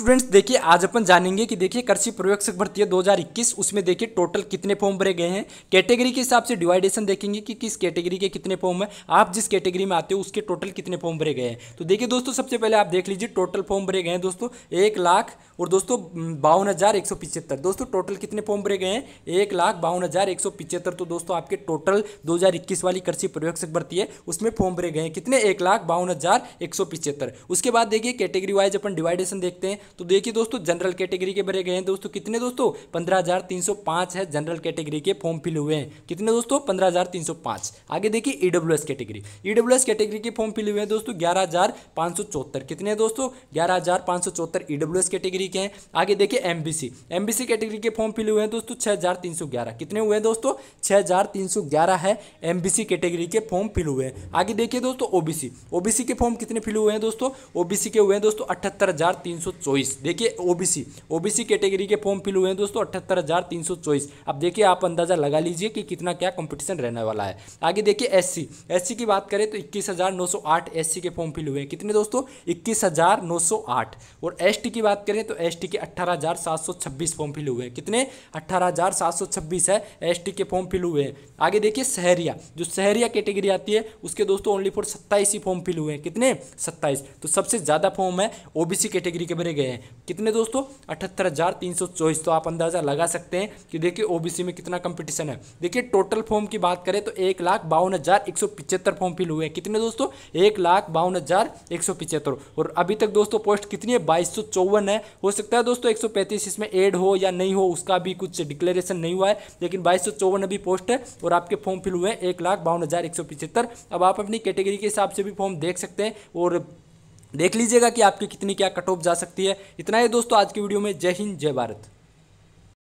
students देखिए आज अपन जानेंगे कि देखिए कृषि प्रवेक्षक भर्ती है इक्कीस उसमें देखिए टोटल कितने फॉर्म भरे गए हैं कैटेगरी के हिसाब से डिवाइडेशन देखेंगे कि किस कैटेगरी के कितने फॉर्म है आप जिस कैटेगरी में आते हो उसके टोटल कितने फॉर्म भरे गए हैं तो देखिए दोस्तों सबसे पहले आप देख लीजिए टोटल फॉर्म भरे गए हैं दोस्तों एक लाख और दोस्तों बावन हज़ार एक सौ पिचहत्तर दोस्तों टोटल कितने फॉर्म भरे गए हैं एक लाख बावन हज़ार एक सौ पिचहत्तर तो दोस्तों आपके टोटल दो हज़ार इक्कीस वाली कृषि पर्यवेक्षक भर्ती है उसमें फॉर्म भरे गए हैं कितने एक लाख बावन हज़ार एक सौ पिचहत्तर उसके बाद देखिए कैटेगरी वाइज अपन डिवाइडेशन देखते हैं तो देखिए दोस्तों जनरल कैटेगरी के भरे गए हैं दोस्तों कितने दोस्तों पंद्रह है जनरल कैटेगरी के फॉर्म फिल हुए हैं कितने दोस्तों पंद्रह आगे देखिए ईडब्ल्यू कैटेगरी ईडब्ल्यू कैटेगरी के फॉर्म फिल हुए हैं दोस्तों ग्यारह कितने दोस्तों ग्यारह ईडब्ल्यू कैटेगरी e के हैं आगे देखिए एमबीसी एमबीसी कैटेगरी के फॉर्म फिल हुए हैं दोस्तों छह कितने हुए हैं दोस्तों ग्यारह है एमबीसी कैटेगरी के फॉर्म फिल हुए हैं आगे देखिए दोस्तों ओबीसी ओबीसी के फॉर्म कितने फिल हुए हैं दोस्तों ओबीसी के हुए हैं दोस्तों अठहत्तर चौबीस देखिए ओबीसी ओबीसी कैटेगरी के फॉर्म फिल हुए हैं दोस्तों अठहत्तर हज़ार तीन सौ चौबीस अब देखिए आप अंदाज़ा लगा लीजिए कि कितना क्या कंपटीशन रहने वाला है आगे देखिए एससी एससी की बात करें तो इक्कीस हज़ार नौ सौ आठ एससी के फॉर्म फिल हुए हैं कितने दोस्तों इक्कीस हज़ार नौ सौ आठ और एसटी की बात करें तो एसटी के अठारह हज़ार सात सौ छब्बीस फॉर्म फिल हुए हैं कितने अठारह हज़ार सात सौ छब्बीस है एसटी के फॉर्म फिल हुए हैं आगे देखिए शहरिया जो शहरिया कैटेगरी आती है उसके दोस्तों ओनली फॉर सत्ताईस ही फॉर्म फिल हुए हैं कितने सत्ताईस तो सबसे ज़्यादा फॉर्म है ओबीसी कैटेगरी के भरे गए हैं कितने दोस्तों अठहत्तर हज़ार तीन सौ चौबीस तो आप अंदाज़ा लगा सकते हैं कि देखिए ओबीसी में कितना कंपटीशन है देखिए टोटल फॉर्म की बात करें तो एक लाख बावन हज़ार एक सौ पिचहत्तर फॉर्म फिल हुए हैं कितने दोस्तों एक लाख बावन हज़ार एक सौ पिचहत्तर और अभी तक दोस्तों पोस्ट कितनी है बाईस सौ चौवन है हो सकता है दोस्तों एक सौ पैंतीस इसमें एड हो या नहीं हो उसका भी कुछ डिक्लेरेशन नहीं हुआ है लेकिन बाईस सौ चौवन अभी पोस्ट है और आपके फॉर्म फिल हुए हैं एक लाख बावन हज़ार एक सौ पिचहत्तर अब आप अपनी कैटेगरी के हिसाब से भी फॉर्म देख सकते हैं और देख लीजिएगा कि आपकी कितनी क्या कट ऑफ जा सकती है इतना ही दोस्तों आज की वीडियो में जय हिंद जय भारत